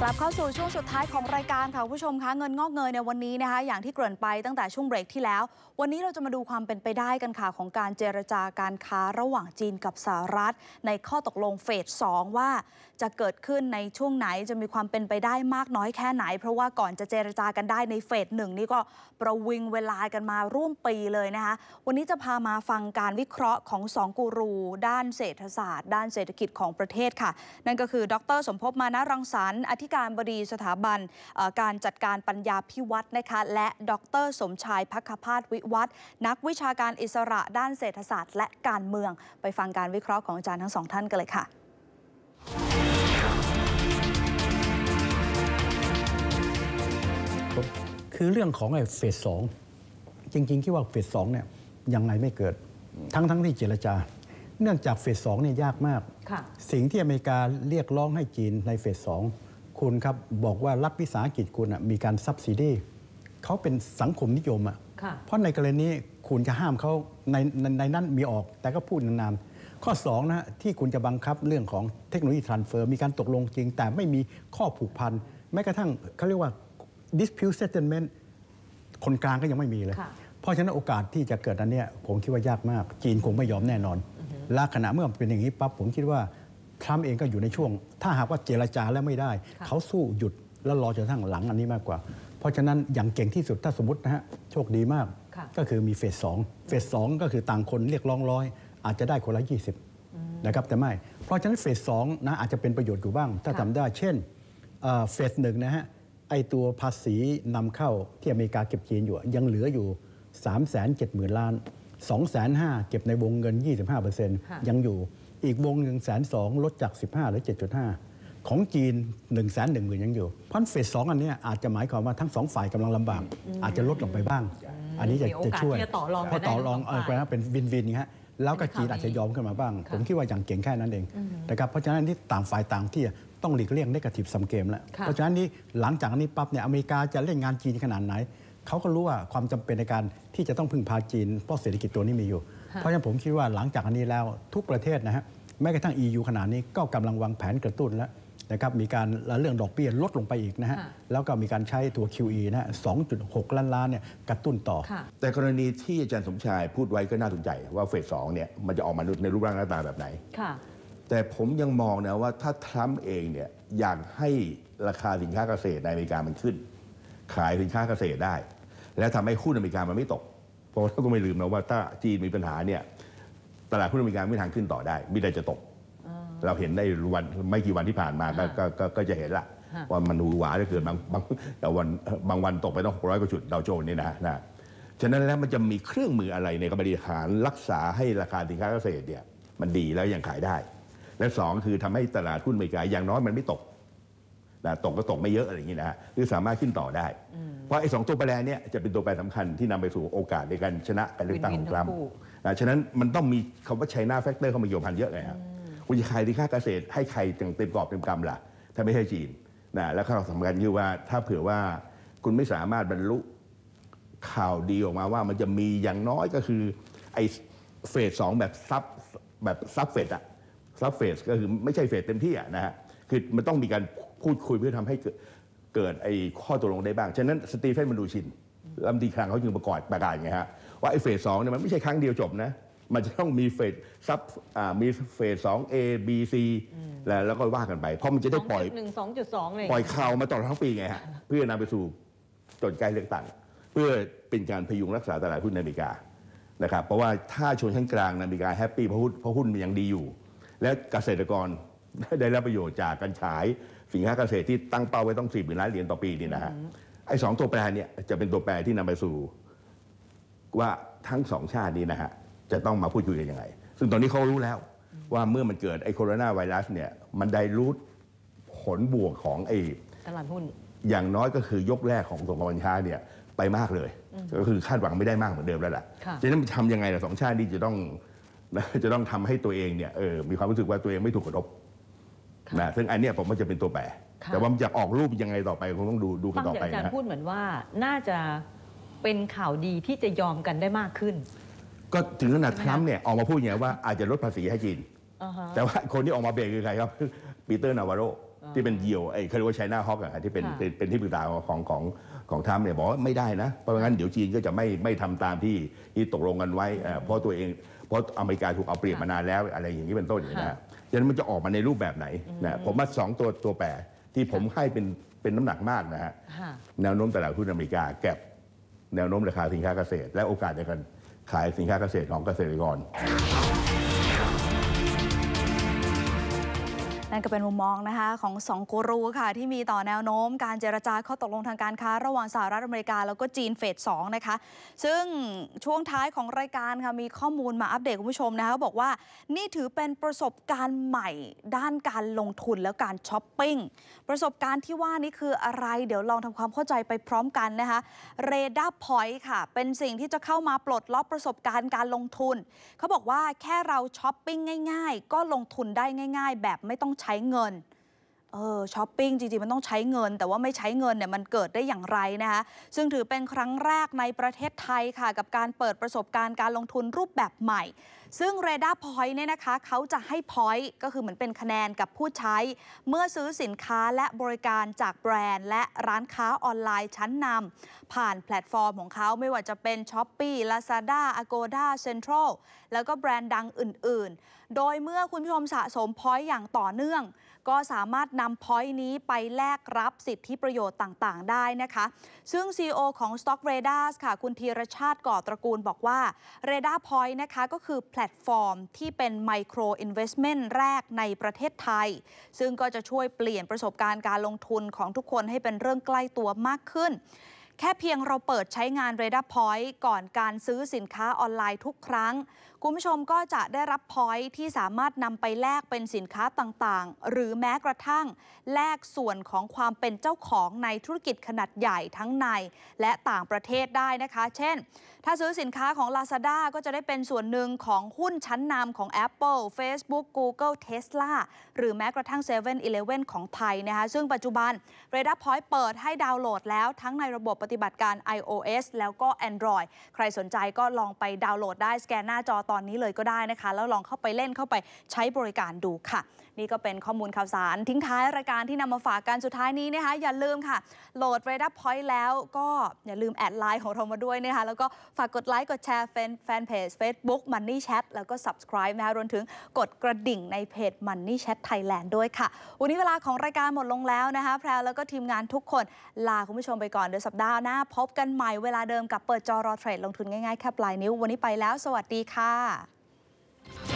กลับเข้าสู่ช่วงสุดท้ายของรายการค่ะผู้ชมคะเงินงอกเงยในวันนี้นะคะอย่างที่เกริ่นไปตั้งแต่ช่วงเบรกที่แล้ว วันนี้เราจะมาดูความเป็นไปได้กันค่ะของการเจรจาการค้าระหว่างจีนกับสหรัฐ ในข้อตกลงเฟส2ว่าจะเกิดขึ้นในช่วงไหนจะมีความเป็นไปได้มากน้อยแค่ไหน เพราะว่าก่อนจะเจรจากันได้ในเฟสหนึ่งนี่ก็ประวิงเวลากันมาร่วมปีเลยนะคะวันนี้จะพามาฟังการวิเคราะห์ของสองกูรูด้านเศรษฐศาสตร์ ด้านเศรษฐกิจของประเทศค่ะ นั่นก็คือ ดร สมภพมานะรังสรรค์อธิิการบดีสถาบันการจัดการปัญญาพิวัตรนะคะและดรสมชายพักพาดวิวัฒนักวิชาการอิสระด้านเศรษฐศาสตร์ และการเมืองไปฟังการวิเคราะห์ของอาจารย์ทั้งสองท่านกันเลยค่ะ คือเรื่องของไอ้เฟสสองจริง ๆ คิดว่าเฟสสองเนี่ยยังไงไม่เกิด ทั้งทที่เจรจา เนื่องจากเฟสสองเนี่ยยากมากสิ่งที่อเมริกาเรียกร้องให้จีนในเฟสสองคุณครับ บอกว่ารัฐวิสาหกิจคุณมีการซับซิดีเขาเป็นสังคมนิยมอ่ะเพราะในกรณีคุณจะห้ามเขาในในนั้นมีออกแต่ก็พูดนานๆข้อ 2นะที่คุณจะบังคับเรื่องของเทคโนโลยีทรานเฟอร์ มีการตกลงจริง แต่ไม่มีข้อผูกพันแม้กระทั่งเขาเรียกว่า dispute settlement คนกลางก็ยังไม่มีเลย เพราะฉะนั้นโอกาสที่จะเกิดอันเนี้ยผมคิดว่ายากมากจีนคงไม่ยอมแน่นอนและขณะเมื่อเป็นอย่างนี้ปั๊บผมคิดว่าทรัมป์เองก็อยู่ในช่วง ถ้าหากว่าเจรจาแล้วไม่ได้ เขาสู้หยุดแล้วรอจนทั้งหลังอันนี้มากกว่า เพราะฉะนั้นอย่างเก่งที่สุดถ้าสมมตินะฮะ โชคดีมากก็คือมีเฟสสองเฟสสองก็คือต่างคนเรียกร้องร้อย อาจจะได้คนละ 20 นะครับแต่ไม่เพราะฉะนั้นเฟสสองนะอาจจะเป็นประโยชน์อยู่บ้าง ถ้าทำได้เช่นเฟสหนึ่งนะฮะไอตัวภาษีนำเข้าที่อเมริกาเก็บจีนอยู่ ยังเหลืออยู่3 7 0 0 0 0ล้าน2 5 0 0 0 0เก็บในวงเงิน 25%ยังอยู่อีกวงหนึ่งแสนสองลดจาก 15 หรือ 7.5 ของจีน1นึ่งแสนหนึ่งหมื่นยังอยู่พันเฟสสองอันนี้อาจจะหมายความว่าทั้งสองฝ่ายกำลังลำบากอาจจะลดลงไปบ้าง อันนี้จะจะช่วยพอต่อรองเอะเป็นวินวินฮะแล้วก็จีนอาจจะยอมขึ้นมาบ้าง ผมคิดว่าอย่างเก่งแค่นั้นเองนะครับเพราะฉะนั้นที่ต่างฝ่ายต่างที่ต้องหลีกเลี่ยงได้กระถิบซัมเกมแล้วเพราะฉะนั้นนี่หลังจากนี้ปั๊บเนี่ยอเมริกาจะเล่นงานจีนขนาดไหนเขาก็รู้ว่าความจำเป็นในการที่จะต้องพึ่งพาจีนเพราะเศรษฐกิจตัวนี้มีอยู่เพราะฉะนั้นผมคิดว่าหลังจากอันนี้แล้วทุกประเทศนะฮะแม้กระทั่ง EU ขนาดนี้ก็กำลังวางแผนกระตุ้นแล้วนะครับมีการเรื่องดอกเบี้ยลดลงไปอีกนะฮะแล้วก็มีการใช้ตัว QE นะฮะ2.6 ล้านล้านเนี่ยกระตุ้นต่อ แต่กรณีที่อาจารย์สมชายพูดไว้ก็น่าสนใจ ว่าเฟสสองเนี่ยมันจะออกมาในรูปร่างหน้าตาแบบไหน แต่ผมยังมองนะว่าถ้าทรัมป์เองเนี่ยอยากให้ราคาสินค้าเกษตรในอเมริกามันขึ้น ขายสินค้าเกษตรได้ และทำให้หุ้นอเมริกามันไม่ตกพราะเราต้องไม่ลืมนะว่าถ้าจีนมีปัญหาเนี่ยตลาดหุ้นอเมริกาไม่ทางขึ้นต่อได้มิได้จะตก เราเห็นได้วันไม่กี่วันที่ผ่านมาก็ก็ก็จะเห็นละว่ามันหูหวาจะเกิดบางบางแต่วันบางวันตกไปต้องหกร้อยกว่าจุด ดาวโจนส์นี่นะนะฉะนั้นแล้วมันจะมีเครื่องมืออะไรในการบริหารรักษาให้ราคาสินค้าเกษตรเนี่ยมันดีแล้วยังขายได้ และสองคือทำให้ตลาดหุ้นอเมริกาอย่างน้อยมันไม่ตกนะตกก็ตกไม่เยอะอะไรอย่างนี้นะฮหรือสามารถขึ้นต่อได้ เพราะไอ้สองตัวแปรเนี่ย จะเป็นตัวแปรสำคัญที่นำไปสู่โอกาสในการชนะการเลือกตั้งของกรัมนะ ฉะนั้นมันต้องมีคำว่าไชน่าแฟกเตอร์เข้ามาโยมพันเยอะไงครับ คุณจะขายที่ค่าเกษตรให้ใครถึงเต็มกรอบเต็มกำล่ะ ถ้าไม่ใช่จีนนะ แล้วข้อสำคัญคือว่าถ้าเผื่อว่าคุณไม่สามารถบรรลุข่าวดีออกมาว่ามันจะมีอย่างน้อยก็คือไอ้เฟสสองแบบซับแบบซับเฟสอะซับเฟสก็คือไม่ใช่เฟสเต็มที่อะนะฮะ คือมันต้องมีการพูดคุยเพื่อทำให้เกิดไอ้ข้อตกลงได้บ้าง ฉะนั้นสตีเฟนมันดูชินลำดตีครังเขาจึงประกอบประกาศไงฮะว่าไอ้เฟสสองเนี่ยมันไม่ใช่ครั้งเดียวจบนะ มันจะต้องมีเฟสซับมีเฟสสองเอบีซีแล้วแล้วก็ว่ากันไป เพราะมันจะได้ปล่อยหนึ่งสองจุดสองเลยปล่อยข่าวมาตลอดทั้งปีไงฮะเพื่อนำไปสู่จนใกล้เลือกตั้งเพื่อเป็นการพยุงรักษาตลาดหุ้นอเมริกา นะครับเพราะว่าถ้าชนชั้นกลางอเมริกาแฮปปี้เพราะหุ้นเพราะหุ้นมันยังดีอยู่ และเกษตรกรได้รับประโยชน์จากการขาย สินค้าเกษตรที่ตั้งเป้าไว้ต้องสี่หมื่นล้านเหรียญต่อปีนี่นะฮะ ไอ้สองตัวแปรเนี่ยจะเป็นตัวแปรที่นำไปสู่ว่าทั้งสองชาตินี้นะฮะจะต้องมาพูดคุยกันยังไง ซึ่งตอนนี้เขารู้แล้ว ว่าเมื่อมันเกิดไอ้โคโรนาไวรัสเนี่ยมันได้รู้ผลบวกของไอ้ ตลาดหุ้น อย่างน้อยก็คือยกแรกของสงครามการค้าเนี่ยไปมากเลย ก็คือคาดหวังไม่ได้มากเหมือนเดิมแล้วล่ะจะนั้นทำยังไงล่ะสองชาตินี่จะต้องจะต้องทำให้ตัวเองเนี่ยเออ มีความรู้สึกว่าตัวเองไม่ถูกกระทบนะซึ่งอันนี้ผมว่าจะเป็นตัวแปรแต่ว่ามันจะออกรูปยังไงต่อไป คงต้องดูดูกันต่อจากไปอาจารนะย์พูดเหมือนว่าน่าจะเป็นข่าวดีที่จะยอมกันได้มากขึ้น ก็ถึงขนาดทรัมป์เนี่ย ออกมาพูดอย่างเงว่าอาจจะลดภาษีให้จีน แต่ว่าคนที่ออกมาเบรกคือใครครับปีเตอร์นาวาโรที่เป็นเยียวไอ้เขาเรียกว่าไชน่าฮอกอะที่เป็นเป็นที่ปรึกษาของของของทรัมป์เนี่ยบอกว่าไม่ได้นะเพราะงั้นเดี๋ยวจีนก็จะไม่ไม่ทำตามที่ที่ตกลงกันไว้เอ่เพราะตัวเองเพราะอเมริกาถูกเอาเปรียบมานานแล้วอะไรอย่างนี้เป็นต้นนะครับฉะนั้นมันจะออกมาในรูปแบบไหนนะผมว่าสองตัว ตัวแปรที่ผมให้เป็นเป็นน้ำหนักมากนะฮะ แนวโน้มตลาดหุ้นอเมริกา แก็บแนวโน้มราคาสินค้าเกษตร และโอกาสในการขายสินค้าเกษตรของเกษตรกรั่นก็เป็นมุมมองนะคะของสองกูรูค่ะที่มีต่อแนวโน้ม การเจรจาข้อตกลงทางการค้า ระหว่างสหรัฐอเมริกา แล้วก็จีนเฟสสองนะคะซึ่งช่วงท้ายของรายการค่ะมีข้อมูลมาอัปเดตคุณผู้ชมนะคะบอกว่านี่ถือเป็นประสบการณ์ใหม่ด้านการลงทุนและการช้อปปิ้งประสบการณ์ที่ว่านี้คืออะไร เดี๋ยวลองทำความเข้าใจไปพร้อมกันนะคะเรดาร์พอยต์ค่ะ เป็นสิ่งที่จะเข้ามาปลดล็อกประสบการณ์การลงทุนเขาบอกว่าแค่เราช้อปปิ้งง่ายๆ ก็ลงทุนได้ง่าย ๆ แบบไม่ต้องใชใช้เงินเออช้อปปิ้งจริงๆมันต้องใช้เงินแต่ว่าไม่ใช้เงินเนี่ยมันเกิดได้อย่างไรนะคะซึ่งถือเป็นครั้งแรกในประเทศไทยค่ะ กับการเปิดประสบการณ์การลงทุนรูปแบบใหม่ ซึ่งเรดาร์พอยต์เนี่ยนะคะ เขาจะให้พอยต์ก็คือเหมือนเป็นคะแนนกับผู้ใช้ เมื่อซื้อสินค้าและบริการจากแบรนด์ และร้านค้าออนไลน์ชั้นนำ ผ่านแพลตฟอร์มของเขาไม่ว่าจะเป็นช้อปปี้ลาซาด้าอาโกด้าเซ็นทรัลแล้วก็แบรนด์ดังอื่นๆ โดยเมื่อคุณผู้ชมสะสมพอยต์อย่างต่อเนื่องก็สามารถนำพอยต์นี้ไปแลกรับสิทธิประโยชน์ต่างๆ ได้นะคะ ซึ่ง CEO ของ Stock r a d a r ค่ะคุณธีรชาติก่อตระกูลบอกว่า r a d a r Point นะคะก็คือแพลตฟอร์มที่เป็นไมโครอินเวสเมนต์แรกในประเทศไทย ซึ่งก็จะช่วยเปลี่ยนประสบการณ์การลงทุนของทุกคนให้เป็นเรื่องใกล้ตัวมากขึ้นแค่เพียงเราเปิดใช้งานเรดาร์พอยต์ก่อนการซื้อสินค้าออนไลน์ทุกครั้งคุณผู้ชมก็จะได้รับพอยต์ที่สามารถนำไปแลกเป็นสินค้าต่างๆ หรือแม้กระทั่งแลกส่วนของความเป็นเจ้าของในธุรกิจขนาดใหญ่ทั้งในและต่างประเทศได้นะคะ เช่น ถ้าซื้อสินค้าของ Lazada ก็จะได้เป็นส่วนหนึ่งของหุ้นชั้นนำของ Apple Facebook Google Tesla หรือแม้กระทั่ง7 e เ e ่ e อของไทยนะคะซึ่งปัจจุบันเรดาร์พอยต์เปิดให้ดาวน์โหลดแล้วทั้งในระบบฏิบัติการ iOS แล้วก็ Android ใครสนใจก็ลองไปดาวน์โหลดได้สแกนหน้าจอตอนนี้เลยก็ได้นะคะ แล้วลองเข้าไปเล่นเข้าไปใช้บริการดูค่ะนี่ก็เป็นข้อมูลข่าวสาร ทิ้งท้ายรายการที่นำมาฝากกันสุดท้ายนี้นะคะอย่าลืมค่ะโหลดเรดับพอยต์แล้วก็อย่าลืมแอดไลน์ของเรามาด้วยนะคะ แล้วก็ฝากกดไลค์ กดแชร์ แฟนเพจ Facebook Money Chat แล้วก็ subscribe นะคะรวมถึงกดกระดิ่งในเพจ Money Chat Thailand ด้วยค่ะ วันนี้เวลาของรายการหมดลงแล้วนะคะแพรแล้วก็ทีมงานทุกคนลาคุณผู้ชมไปก่อนเดี๋ยวสัปดาห์หน้าพบกันใหม่เวลาเดิมกับเปิดจอรอเทรดลงทุนง่าย ๆแค่ปลายนิ้ววันนี้ไปแล้ว สวัสดีค่ะ